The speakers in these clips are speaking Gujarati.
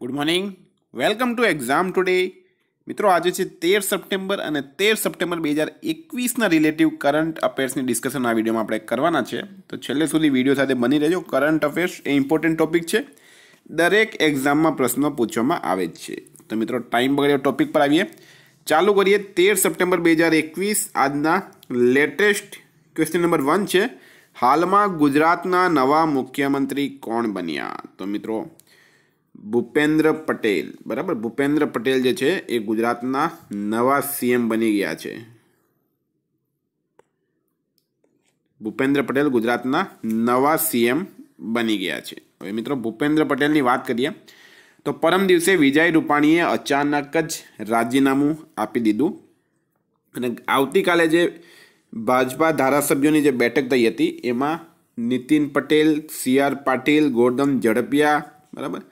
good morning welcome to exam today મિત્રો આજે છે તેર સપ્ટેમ્બર અને તેર સપ્ટેમ્બર બે હજાર એકવીસના રિલેટિવ કરંટ અફેર્સની ડિસ્કશન આ વિડીયોમાં આપણે કરવાના છે તો છેલ્લે સુધી વિડીયો સાથે બની રહેજો કરંટ અફેર્સ એ ઇમ્પોર્ટન્ટ ટોપિક છે દરેક એક્ઝામમાં પ્રશ્નો પૂછવામાં આવે છે તો મિત્રો ટાઈમ બગડ્યો ટોપિક પર આવીએ ચાલુ કરીએ તેર સપ્ટેમ્બર બે હજાર એકવીસ આજના લેટેસ્ટ ક્વેશ્ચન નંબર વન છે હાલમાં ગુજરાતના નવા મુખ્યમંત્રી કોણ બન્યા તો મિત્રો ભૂપેન્દ્ર પટેલ બરાબર ભૂપેન્દ્ર પટેલ જે છે એ ગુજરાતના નવા સીએમ બની ગયા છે ભૂપેન્દ્ર પટેલ ગુજરાતના નવા સીએમ બની ગયા છે હવે મિત્રો ભૂપેન્દ્ર પટેલની વાત કરીએ તો પરમ દિવસે વિજય રૂપાણીએ અચાનક જ રાજીનામું આપી દીધું અને આવતીકાલે જે ભાજપા ધારાસભ્યોની જે બેઠક થઈ હતી એમાં નીતિન પટેલ સી આર પાટીલ ગોરધમ ઝડપિયા બરાબર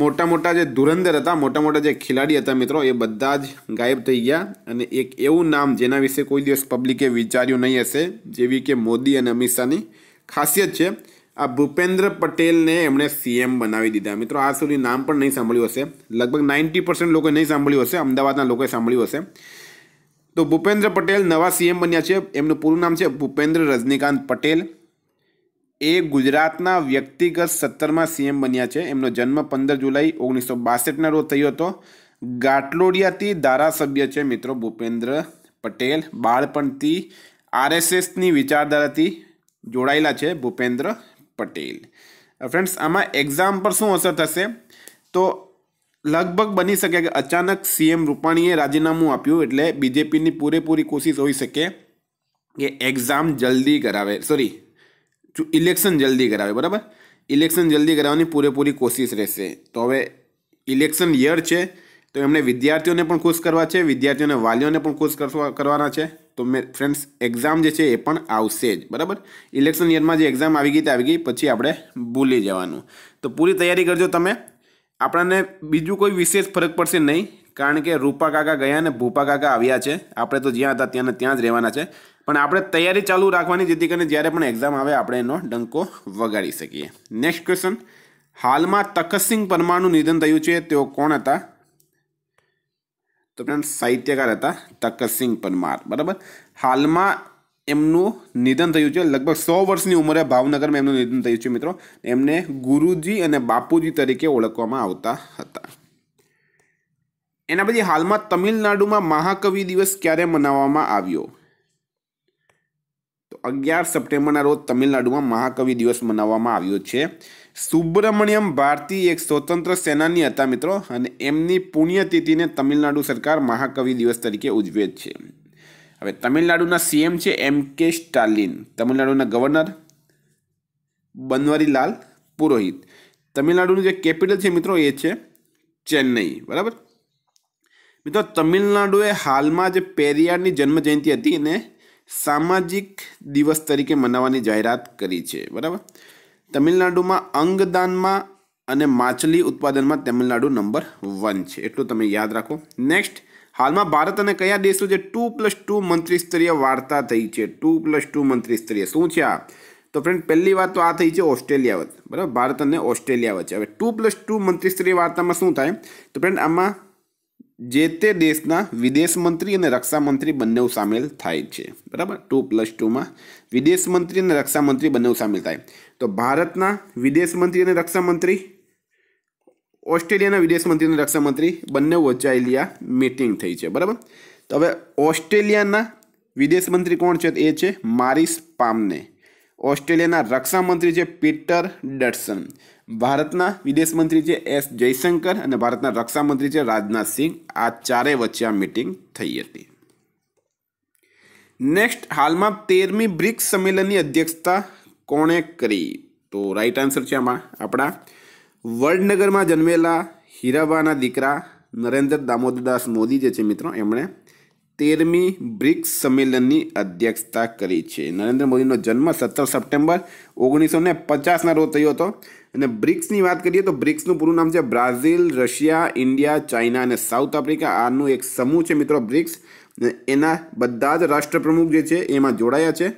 મોટા મોટા જે ધુરંધર હતા મોટા મોટા જે ખેલાડી હતા મિત્રો એ બધા જ ગાયબ થઈ ગયા અને એક એવું નામ જેના વિશે કોઈ દિવસ પબ્લિકે વિચાર્યું નહીં હશે જેવી કે મોદી અને અમિત શાહની ખાસિયત છે આ ભૂપેન્દ્ર પટેલને એમણે સીએમ બનાવી દીધા મિત્રો આ સુધી નામ પણ નહીં સાંભળ્યું હશે લગભગ નાઇન્ટી પર્સન્ટ લોકોએ નહીં સાંભળ્યું હશે અમદાવાદના લોકોએ સાંભળ્યું હશે તો ભૂપેન્દ્ર પટેલ નવા સીએમ બન્યા છે એમનું પૂરું નામ છે ભૂપેન્દ્ર રજનીકાંત પટેલ એ ગુજરાતના વ્યક્તિગત સત્તરમાં સીએમ બન્યા છે એમનો જન્મ પંદર જુલાઈ ઓગણીસો બાસઠના રોજ થયો હતો ગાટલોડિયાથી ધારાસભ્ય છે મિત્રો ભૂપેન્દ્ર પટેલ બાળપણથી આરએસએસની વિચારધારાથી જોડાયેલા છે ભૂપેન્દ્ર પટેલ ફ્રેન્ડ્સ આમાં એક્ઝામ પર શું અસર થશે તો લગભગ બની શકે કે અચાનક સીએમ રૂપાણીએ રાજીનામું આપ્યું એટલે બીજેપીની પૂરેપૂરી કોશિશ હોઈ શકે કે એક્ઝામ જલ્દી કરાવે સોરી ઇલેક્શન જલ્દી કરાવે બરાબર ઇલેક્શન જલ્દી કરાવવાની પૂરેપૂરી કોશિશ રહેશે તો હવે ઇલેક્શન યર છે તો એમણે વિદ્યાર્થીઓને પણ ખુશ કરવા છે વિદ્યાર્થીઓને વાલીઓને પણ ખુશ કરવાના છે તો મેં ફ્રેન્ડ્સ એક્ઝામ જે છે એ પણ આવશે જ બરાબર ઇલેક્શન યરમાં જે એક્ઝામ આવી ગઈ તે આવી ગઈ પછી આપણે ભૂલી જવાનું તો પૂરી તૈયારી કરજો તમે આપણને બીજું કોઈ વિશેષ ફરક પડશે નહીં કારણ કે રૂપા કાકા ગયા અને ભૂપા કાકા આવ્યા છે આપણે તો જ્યાં હતા ત્યાં ત્યાં જ રહેવાના છે પણ આપણે તૈયારી ચાલુ રાખવાની જેથી કરીને જ્યારે પણ એક્ઝામ આવે આપણે એનો ડંકો વગાડી શકીએ નેક્સ્ટ ક્વેશ્ચન હાલમાં તખતસિંહ પરમારનું નિધન થયું છે તેઓ કોણ હતા તો ફ્રેન્ડ સાહિત્યકાર હતા તકતસિંહ પરમાર બરાબર હાલમાં એમનું નિધન થયું છે લગભગ સો વર્ષની ઉંમરે ભાવનગરમાં એમનું નિધન થયું છે મિત્રો એમને ગુરુજી અને બાપુજી તરીકે ઓળખવામાં આવતા હતા એના પછી હાલમાં તમિલનાડુમાં મહાકવિ દિવસ ક્યારે મનાવવામાં આવ્યો તો અગિયાર સપ્ટેમ્બરના રોજ તમિલનાડુમાં મહાકવિ દિવસ મનાવવામાં આવ્યો છે સુબ્રમણ્યમ ભારતી એક સ્વતંત્ર સેનાની હતા મિત્રો અને એમની પુણ્યતિથિને તમિલનાડુ સરકાર મહાકવિ દિવસ તરીકે ઉજવે છે હવે તમિલનાડુના સીએમ છે એમ કે સ્ટાલિન તમિલનાડુના ગવર્નર બનવારીલાલ પુરોહિત તમિલનાડુનું જે કેપિટલ છે મિત્રો એ છે ચેન્નઈ બરાબર મિત્રો તમિલનાડુએ હાલમાં જે પેરિયારની જન્મજયંતિ હતી એને સામાજિક દિવસ તરીકે મનાવવાની જાહેરાત કરી છે બરાબર તમિલનાડુમાં અંગદાનમાં અને માછલી ઉત્પાદનમાં તમિલનાડુ નંબર વન છે એટલું તમે યાદ રાખો નેક્સ્ટ હાલમાં ભારત અને કયા દેશો જે ટુ પ્લસ ટુ મંત્રીસ્તરીય વાર્તા થઈ છે ટુ પ્લસ ટુ મંત્રીસ્તરીય શું છે આ તો ફ્રેન્ડ પહેલી વાત તો આ થઈ છે ઓસ્ટ્રેલિયા વચ્ચે બરાબર ભારત અને ઓસ્ટ્રેલિયા વચ્ચે હવે ટુ પ્લસ ટુ મંત્રીસ્તરીય વાર્તામાં શું થાય તો ફ્રેન્ડ આમાં જે તે દેશના વિદેશ મંત્રી અને રક્ષા મંત્રી બંને સામેલ થાય છે બરાબર ટુ પ્લસ ટુમાં વિદેશ મંત્રી અને રક્ષા મંત્રી બંને સામેલ થાય તો ભારતના વિદેશ મંત્રી અને રક્ષા મંત્રી ઓસ્ટ્રેલિયાના વિદેશ મંત્રી અને રક્ષા મંત્રી બંને વચ્ચે આ મીટિંગ થઈ છે બરાબર તો હવે ઓસ્ટ્રેલિયાના વિદેશ મંત્રી કોણ છે એ છે મારિસ પામને ઓસ્ટ્રેલિયાના રક્ષામંત્રી છે પીટર ડટસન ભારતના વિદેશ મંત્રી છે એસ જયશંકર અને ભારતના રક્ષામંત્રી છે રાજનાથ સિંહ આ ચારેય વચ્ચે આ મિટિંગ થઈ હતી નેક્સ્ટ હાલમાં તેરમી બ્રિક્સ સંમેલનની અધ્યક્ષતા કોણે કરી તો રાઈટ આન્સર છે આમાં આપણા વડનગરમાં જન્મેલા હીરાવાના દીકરા નરેન્દ્ર દામોદરદાસ મોદી જે છે મિત્રો એમણે તેરમી બ્રિક્સ સંમેલનની અધ્યક્ષતા કરી છે નરેન્દ્ર મોદીનો જન્મ સત્તર સપ્ટેમ્બર ઓગણીસો ને પચાસના રોજ થયો હતો અને બ્રિક્સની વાત કરીએ તો બ્રિક્સનું પૂરું નામ છે બ્રાઝિલ રશિયા ઇન્ડિયા ચાઇના અને સાઉથ આફ્રિકા આનું એક સમૂહ છે મિત્રો બ્રિક્સ એના બધા જ રાષ્ટ્રપ્રમુખ જે છે એમાં જોડાયા છે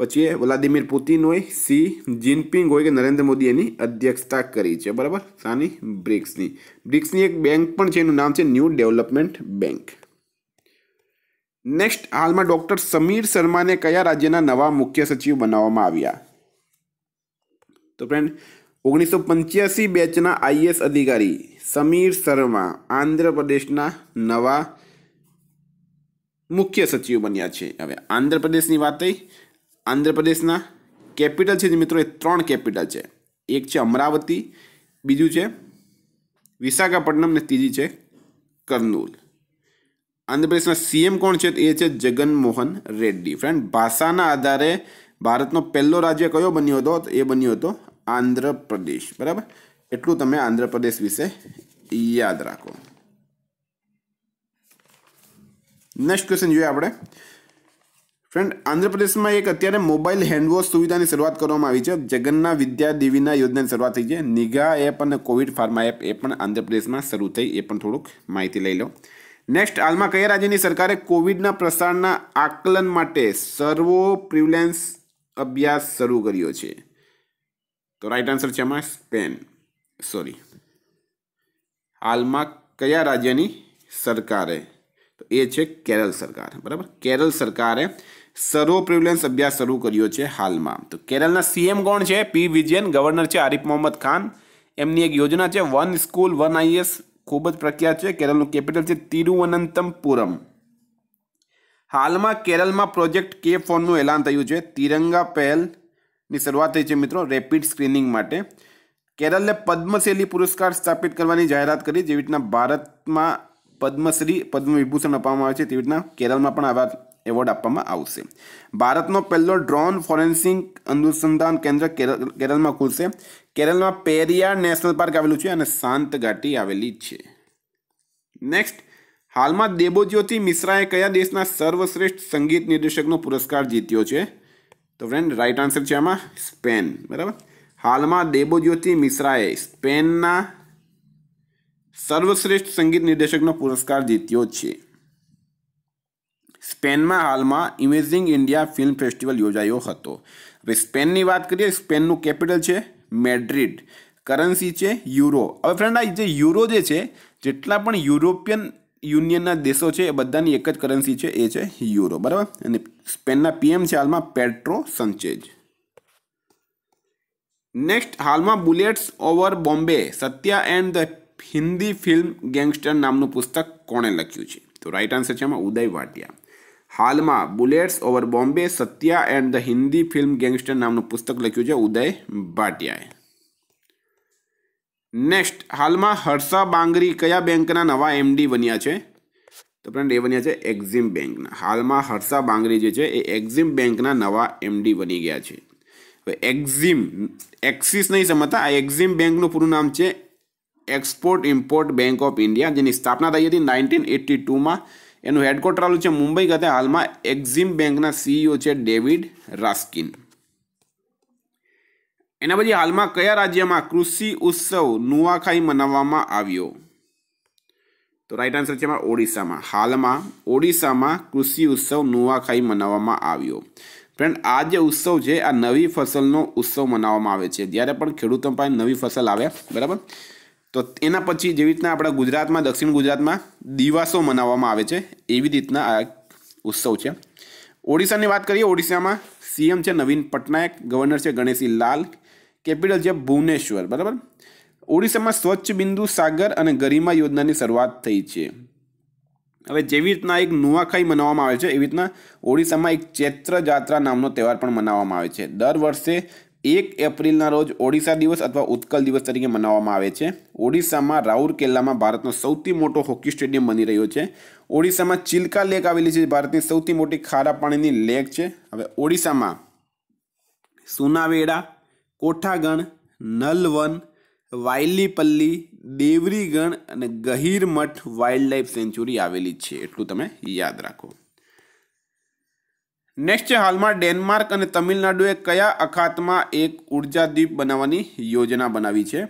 પછી એ વ્લાદિમીર પુતિન હોય સી જિનપિંગ હોય કે નરેન્દ્ર મોદી એની અધ્યક્ષતા કરી છે બરાબર સાની બ્રિક્સની બ્રિક્સની એક બેંક પણ છે એનું નામ છે ન્યૂ ડેવલપમેન્ટ બેંક નેક્સ્ટ હાલમાં ડૉક્ટર સમીર શર્માને કયા રાજ્યના નવા મુખ્ય સચિવ બનાવવામાં આવ્યા તો ફ્રેન્ડ ઓગણીસો પંચ્યાસી બેચના આઈએસ અધિકારી સમીર શર્મા આંધ્રપ્રદેશના નવા મુખ્ય સચિવ બન્યા છે હવે આંધ્રપ્રદેશની વાત થઈ આંધ્રપ્રદેશના કેપિટલ છે જે મિત્રો એ ત્રણ કેપિટલ છે એક છે અમરાવતી બીજું છે વિશાખાપટ્ટનમ અને ત્રીજી છે કર્નૂલ આંધ્રપ્રદેશના સીએમ કોણ છે એ છે જગનમોહન રેડ્ડી ફ્રેન્ડ ભાષાના આધારે ભારતનો પહેલો રાજ્ય કયો બન્યો હતો એ બન્યો હતો આંધ્રપ્રદેશ બરાબર એટલું તમે આંધ્રપ્રદેશ વિશે યાદ રાખો નેક્સ્ટ ક્વેશ્ચન જોઈએ આપણે ફ્રેન્ડ આંધ્રપ્રદેશમાં એક અત્યારે મોબાઈલ હેન્ડવોશ સુવિધાની શરૂઆત કરવામાં આવી છે જગન્ના વિદ્યા દેવીના યોજનાની શરૂઆત થઈ છે નિઘા એપ અને કોવિડ ફાર્મા એપ એ પણ આંધ્રપ્રદેશમાં શરૂ થઈ એ પણ થોડુંક માહિતી લઈ લો નેક્સ્ટ હાલમાં કયા રાજ્યની સરકારે કોવિડના પ્રસારના આકલન માટે સર્વો પ્રિવલેન્સ અભ્યાસ શરૂ કર્યો છે તો રાઈટ આન્સર છે આમાં સ્પેન સોરી હાલમાં કયા રાજ્યની સરકારે તો એ છે કેરળ સરકાર બરાબર કેરળ સરકારે સર્વો પ્રિવલન્સ અભ્યાસ શરૂ કર્યો છે હાલમાં તો કેરળના સીએમ કોણ છે પી વિજયન ગવર્નર છે આરિફ મોહમ્મદ ખાન એમની એક યોજના છે વન સ્કૂલ વન આઈએસ ખૂબ જ પ્રખ્યાત છે કેરળનું કેપિટલ છે તિરુવનંતમપુરમ હાલમાં કેરળમાં પ્રોજેક્ટ કે ફોનનું એલાન થયું છે તિરંગા પહેલની શરૂઆત થઈ છે મિત્રો રેપિડ સ્ક્રીનિંગ માટે કેરળને પદ્મશૈલી પુરસ્કાર સ્થાપિત કરવાની જાહેરાત કરી જેવી રીતના ભારતમાં પદ્મશ્રી પદ્મ વિભૂષણ આપવામાં આવે છે તેવી રીતના કેરળમાં પણ આવા એવોર્ડ આપવામાં આવશે ભારતનો પહેલો ડ્રોન ફોરેન્સિક અનુસંધાન કેન્દ્ર કેરળમાં ખુલશે કેરળમાં પેરિયાર નેશનલ પાર્ક આવેલું છે અને શાંત ઘાટી આવેલી છે નેક્સ્ટ હાલમાં દેબોજ્યોતિ મિશ્રાએ કયા દેશના સર્વશ્રેષ્ઠ સંગીત નિર્દેશકનો પુરસ્કાર જીત્યો છે તો ફ્રેન્ડ રાઇટ આન્સર છે આમાં સ્પેન બરાબર હાલમાં દેબોજ્યોતિ મિશ્રાએ સ્પેનના સર્વશ્રેષ્ઠ સંગીત નિર્દેશકનો પુરસ્કાર જીત્યો છે સ્પેનમાં હાલમાં ઇમેઝિંગ ઇન્ડિયા ફિલ્મ ફેસ્ટિવલ યોજાયો હતો હવે સ્પેનની વાત કરીએ સ્પેનનું કેપિટલ છે મેડ્રિડ કરન્સી છે યુરો હવે ફ્રેન્ડ આ જે યુરો જે છે જેટલા પણ યુરોપિયન યુનિયનના દેશો છે એ બધાની એક જ કરન્સી છે એ છે યુરો બરાબર અને સ્પેનના પીએમ છે હાલમાં પેટ્રો સંચેજ નેક્સ્ટ હાલમાં bullets over Bombay Satya and the Hindi film gangster નામનું પુસ્તક કોણે લખ્યું છે તો રાઈટ આન્સર છે એમાં ઉદય વાટિયા હાલમાં bullets over Bombay Satya and the Hindi film gangster નામનું પુસ્તક લખ્યું છે ઉદય ભાટિયાએ નેક્સ્ટ હાલમાં હર્ષા બાંગરી કયા બેંકના નવા એમડી બન્યા છે તો ફ્રેન્ડ એ બન્યા છે એક્ઝિમ બેંકના હાલમાં હર્ષા બાંગરી જે છે એ એક્ઝિમ બેંકના નવા એમડી બની ગયા છે હવે એક્ઝિમ એક્સિસ નહીં સમજતા આ એક્ઝિમ બેંકનું પૂરું નામ છે export import bank of India જેની સ્થાપના થઈ હતી નાઇન્ટીન એટી ટુમાં એનું હેડક્વાર્ટર આવેલું છે મુંબઈ ખાતે હાલમાં એક્ઝિમ બેંકના સીઈઓ છે ડેવિડ રાસ્કિન એના પછી હાલમાં કયા રાજ્યમાં કૃષિ ઉત્સવ નુઆખાઈ મનાવવામાં આવ્યો તો રાઈટ આન્સર છે ઓડિશામાં હાલમાં ઓડિશામાં કૃષિ ઉત્સવ નુઆખાઈ મનાવવામાં આવ્યો ફ્રેન્ડ આ જે ઉત્સવ છે આ નવી ફસલનો ઉત્સવ મનાવવામાં આવે છે જ્યારે પણ ખેડૂતો પાસે નવી ફસલ આવે બરાબર તો એના પછી જેવી રીતના આપણા ગુજરાતમાં દક્ષિણ ગુજરાતમાં દિવાસો મનાવવામાં આવે છે એવી રીતના આ ઉત્સવ છે ઓડિશાની વાત કરીએ ઓડિશામાં સીએમ છે નવીન પટનાયક ગવર્નર છે ગણેશી લાલ કેપિટલ છે ભુવનેશ્વર બરાબર ઓડિશામાં સ્વચ્છ બિંદુ સાગર અને ગરિમા યોજનાની શરૂઆત થઈ છે હવે જેવી રીતના એક નુઆખાઈ મનાવવામાં આવે છે એવી રીતના ઓડિશામાં એક ચૈત્ર જાત્રા નામનો તહેવાર પણ મનાવવામાં આવે છે દર વર્ષે એક એપ્રિલના રોજ ઓડિશા દિવસ અથવા ઉત્કલ દિવસ તરીકે મનાવવામાં આવે છે ઓડિશામાં રાઉરકેલામાં ભારતનો સૌથી મોટો હોકી સ્ટેડિયમ બની રહ્યો છે ઓડિશામાં ચિલ્કા લેક આવેલી છે ભારતની સૌથી મોટી ખારા પાણીની લેક છે હવે ઓડિશામાં સુનાવેડા કોઠાગણ નલવન વાયલીપલ્લી દેવરીગણ અને ગહીરમઠ વાઇલ્ડ લાઇફ સેન્ચુરી આવેલી છે એટલું તમે યાદ રાખો નેક્સ્ટ હાલમાં ડેનમાર્ક અને તમિલનાડુએ કયા અખાતમાં એક ઉર્જા દ્વીપ બનાવવાની યોજના બનાવી છે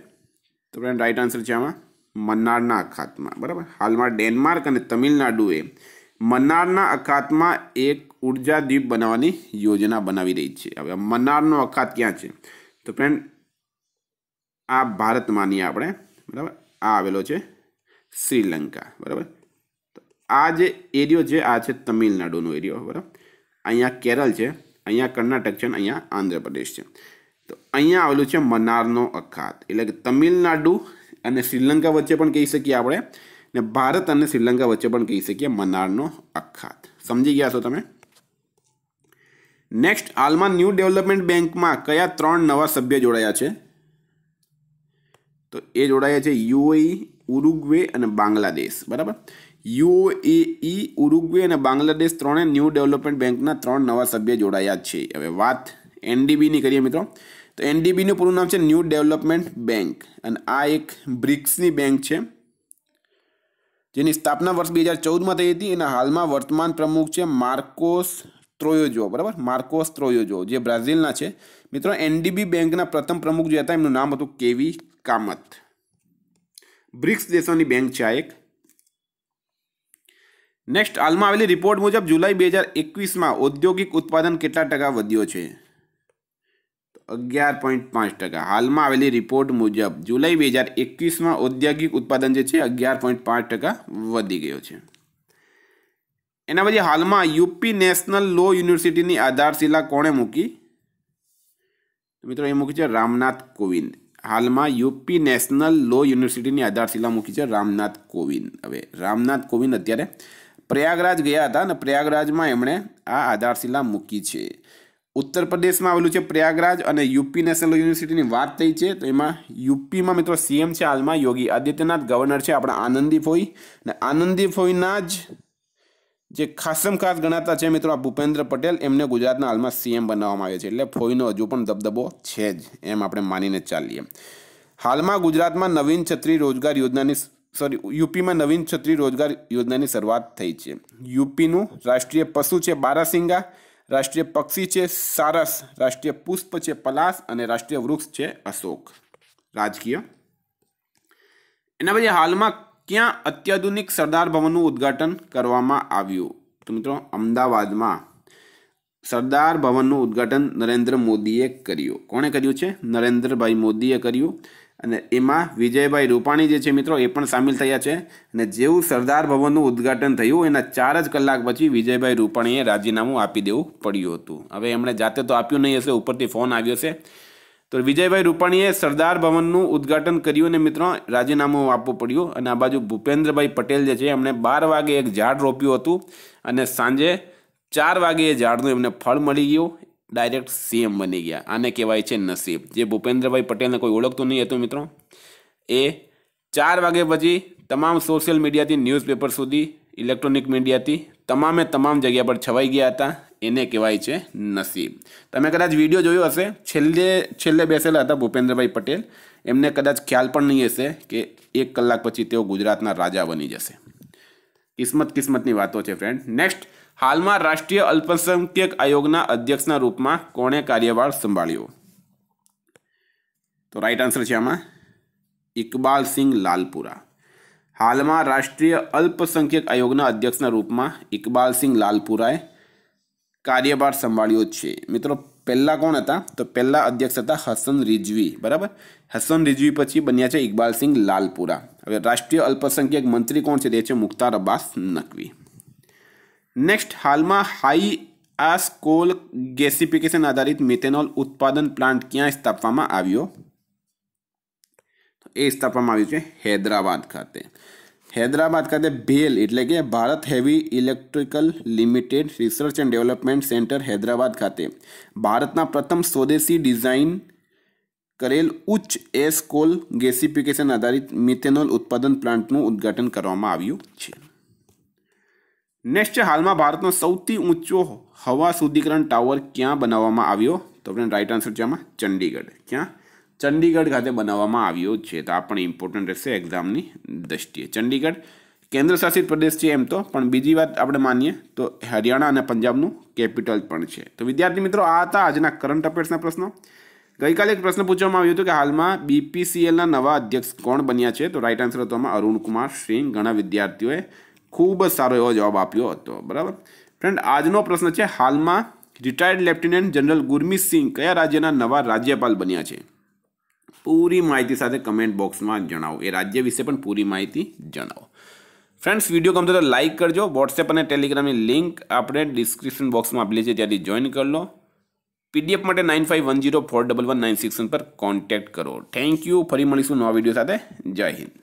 તો ફ્રેન્ડ રાઈટ આન્સર છે આમાં મન્નારના અખાતમાં બરાબર હાલમાં ડેનમાર્ક અને તમિલનાડુએ મન્નારના અખાતમાં એક ઉર્જા દ્વીપ બનાવવાની યોજના બનાવી રહી છે હવે મન્નારનો અખાત ક્યાં છે તો ફ્રેન્ડ આ ભારત આપણે બરાબર આ આવેલો છે શ્રીલંકા બરાબર તો આ જે એરિયો છે આ છે તમિલનાડુનો એરિયો બરાબર અહીંયા કેરળ છે અહીંયા કર્ણાટક છે અને અહીંયા આંધ્રપ્રદેશ છે તો અહીંયા આવેલું છે મનારનો અખાત એટલે કે તમિલનાડુ અને શ્રીલંકા વચ્ચે પણ કહી શકીએ આપણે ને ભારત અને શ્રીલંકા વચ્ચે પણ કહી શકીએ મનારનો અખાત સમજી ગયા છો તમે નેક્સ્ટ હાલમાં ન્યૂ ડેવલપમેન્ટ બેંકમાં કયા ત્રણ નવા સભ્ય જોડાયા છે તો એ જોડાયા છે યુએઈ ઉરુગ્વે અને બાંગ્લાદેશ બરાબર યુએઈ ઉરુગ્વે અને બાંગ્લાદેશ ત્રણે ન્યૂ ડેવલપમેન્ટ બેંકના ત્રણ નવા સભ્ય જોડાયા છે હવે વાત એનડીબીની કરીએ મિત્રો તો એનડીબીનું પૂરું નામ છે ન્યૂ ડેવલપમેન્ટ બેંક અને આ એક બ્રિક્સની બેંક છે જેની સ્થાપના વર્ષ બે હજાર ચૌદમાં થઈ હતી એના હાલમાં વર્તમાન પ્રમુખ છે માર્કોસ ત્રોયોજો બરાબર માર્કોસ ત્રોયોજો જે બ્રાઝિલના છે મિત્રો એનડીબી બેંકના પ્રથમ પ્રમુખ જે હતા એમનું નામ હતું કેવી કામત બ્રિક્સ દેશોની બેંક છે આ એક નેક્સ્ટ હાલમાં આવેલી રિપોર્ટ મુજબ જુલાઈ બે હજાર એકવીસમાં ઔદ્યોગિક ઉત્પાદન કેટલા ટકા વધ્યો છે અગિયાર પોઈન્ટ પાંચ ટકા હાલમાં આવેલી રિપોર્ટ મુજબ જુલાઈ બે હજાર એકવીસમાં ઔદ્યોગિક ઉત્પાદન જે છે અગિયાર પોઈન્ટ પાંચ ટકા વધી ગયો છે એના પછી હાલમાં યુપી નેશનલ લો યુનિવર્સિટીની આધારશિલા કોણે મૂકી મિત્રો એ મૂકી છે રામનાથ કોવિંદ હાલમાં યુપી નેશનલ લો યુનિવર્સિટીની આધારશિલા મૂકી છે રામનાથ કોવિંદ હવે રામનાથ કોવિંદ અત્યારે પ્રયાગરાજ ગયા હતા અને પ્રયાગરાજમાં એમણે આ આધારશિલા મૂકી છે ઉત્તર પ્રદેશમાં આવેલું છે પ્રયાગરાજ અને યુપી નેશનલ યુનિવર્સિટીની વાત થઈ છે તો એમાં યુપીમાં મિત્રો સીએમ છે હાલમાં યોગી આદિત્યનાથ ગવર્નર છે આપણા આનંદી ફોઈ અને આનંદી ફોઈના જ જે ખાસમ ખાસ ગણાતા છે મિત્રો આ ભૂપેન્દ્ર પટેલ એમને ગુજરાતના હાલમાં સીએમ બનાવવામાં આવે છે એટલે ફોઈનો હજુ પણ દબદબો છે જ એમ આપણે માનીને ચાલીએ હાલમાં ગુજરાતમાં નવીન છત્રી રોજગાર યોજનાની સોરી યુપીમાં નવીન છત્રી રોજગાર યોજનાની શરૂઆત થઈ છે યુપીનું રાષ્ટ્રીય પશુ છે બારાસિંગા રાષ્ટ્રીય પક્ષી છે સારસ રાષ્ટ્રીય પુષ્પ છે પલાસ અને રાષ્ટ્રીય વૃક્ષ છે અશોક રાજકીય એના પછી હાલમાં ક્યાં અત્યાધુનિક સરદાર ભવનનું ઉદ્ઘાટન કરવામાં આવ્યું તો મિત્રો અમદાવાદમાં સરદાર ભવનનું ઉદ્ઘાટન નરેન્દ્ર મોદીએ કર્યું કોણે કર્યું છે નરેન્દ્રભાઈ મોદીએ કર્યું અને એમાં વિજયભાઈ રૂપાણી જે છે મિત્રો એ પણ સામેલ થયા છે અને જેવું સરદાર ભવનનું ઉદ્ઘાટન થયું એના ચાર જ કલાક પછી વિજયભાઈ રૂપાણીએ રાજીનામું આપી દેવું પડ્યું હતું હવે એમણે જાતે તો આપ્યું નહીં હશે ઉપરથી ફોન આવ્યો છે તો વિજયભાઈ રૂપાણીએ સરદાર ભવનનું ઉદ્ઘાટન કર્યું અને મિત્રો રાજીનામું આપવું પડ્યું અને આ બાજુ ભૂપેન્દ્રભાઈ પટેલ જે છે એમણે બાર વાગે એક ઝાડ રોપ્યું હતું અને સાંજે ચાર વાગે એ ઝાડનું એમને ફળ મળી ગયું ડાયરેક્ટ સીએમ બની ગયા આને કહેવાય છે નસીબ જે ભૂપેન્દ્રભાઈ પટેલને કોઈ ઓળખતું નહીં હતું મિત્રો એ ચાર વાગે પછી તમામ સોશિયલ મીડિયાથી ન્યૂઝપેપર સુધી ઇલેક્ટ્રોનિક મીડિયાથી તમામે તમામ જગ્યા પર છવાઈ ગયા હતા એને કહેવાય છે નસીબ તમે કદાચ વિડીયો જોયો હશે છેલ્લે છેલ્લે બેસેલા હતા ભૂપેન્દ્રભાઈ પટેલ એમને કદાચ ખ્યાલ પણ નહીં હશે કે એક કલાક પછી તેઓ ગુજરાતના રાજા બની જશે કિસ્મત કિસ્મતની વાતો છે ફ્રેન્ડ નેક્સ્ટ હાલમાં રાષ્ટ્રીય અલ્પસંખ્યક આયોગના અધ્યક્ષના રૂપમાં કોણે કાર્યભાર સંભાળ્યો તો રાઈટ આન્સર છે આમાં ઇકબાલ સિંહ લાલપુરા હાલમાં રાષ્ટ્રીય અલ્પસંખ્યક આયોગના અધ્યક્ષના રૂપમાં ઇકબાલ સિંહ લાલપુરાએ કાર્યભાર સંભાળ્યો છે મિત્રો પહેલાં કોણ હતા તો પહેલાં અધ્યક્ષ હતા હસન રિજવી બરાબર હસન રિજવી પછી બન્યા છે ઇકબાલસિંહ લાલપુરા હવે રાષ્ટ્રીય અલ્પસંખ્યક મંત્રી કોણ છે તે છે મુખ્તાર અબ્બાસ નકવી નેક્સ્ટ હાલમાં હાઈ આસ કોલ ગેસિફિકેશન આધારિત મિથેનોલ ઉત્પાદન પ્લાન્ટ ક્યાં સ્થાપવામાં આવ્યો એ સ્થાપવામાં આવ્યું છે હૈદરાબાદ ખાતે હૈદરાબાદ ખાતે ભેલ એટલે કે Bharat heavy electrical limited research and development centre Hyderabad ખાતે ભારતના પ્રથમ સ્વદેશી ડિઝાઇન કરેલ ઉચ્ચ એસ કોલ ગેસિફિકેશન આધારિત મિથેનોલ ઉત્પાદન પ્લાન્ટનું ઉદ્ઘાટન કરવામાં આવ્યું છે નેક્સ્ટ હાલમાં ભારતનો સૌથી ઊંચો હવા શુદ્ધિકરણ ટાવર ક્યાં બનાવવામાં આવ્યો તો આપણે રાઈટ આન્સર છે આમાં ચંડીગઢ ક્યાં ચંડીગઢ ખાતે બનાવવામાં આવ્યો છે તો આ પણ ઇમ્પોર્ટન્ટ રહેશે એક્ઝામની દ્રષ્ટિએ ચંડીગઢ કેન્દ્રશાસિત પ્રદેશ છે એમ તો પણ બીજી વાત આપણે માનીએ તો હરિયાણા અને પંજાબનું કેપિટલ પણ છે તો વિદ્યાર્થી મિત્રો આ હતા આજના કરંટ અફેર્સના પ્રશ્નો ગઈકાલે એક પ્રશ્ન પૂછવામાં આવ્યો હતો કે હાલમાં બીપીસીએલના નવા અધ્યક્ષ કોણ બન્યા છે તો રાઈટ આન્સર હતો અરુણકુમાર સિંહ ઘણા વિદ્યાર્થીઓએ ખૂબ જ સારો એવો જવાબ આપ્યો હતો બરાબર ફ્રેન્ડ આજનો પ્રશ્ન છે હાલમાં retired lieutenant general Gurmeet Singh કયા રાજ્યના નવા રાજ્યપાલ બન્યા છે પૂરી માહિતી સાથે કમેન્ટ બોક્સમાં જણાવો એ રાજ્ય વિશે પણ પૂરી માહિતી જણાવો ફ્રેન્ડ્સ વિડીયો ગમતો તો લાઇક કરજો વોટ્સએપ અને ટેલિગ્રામની લિંક આપણે ડિસ્ક્રિપ્શન બોક્સમાં આપેલી છે ત્યાંથી જોઈન કરી લો પીડીએફ માટે nine five one zero four double one nine six પર કોન્ટેક્ટ કરો થેન્ક યુ ફરી મળીશું નવા વિડીયો સાથે જય હિન્દ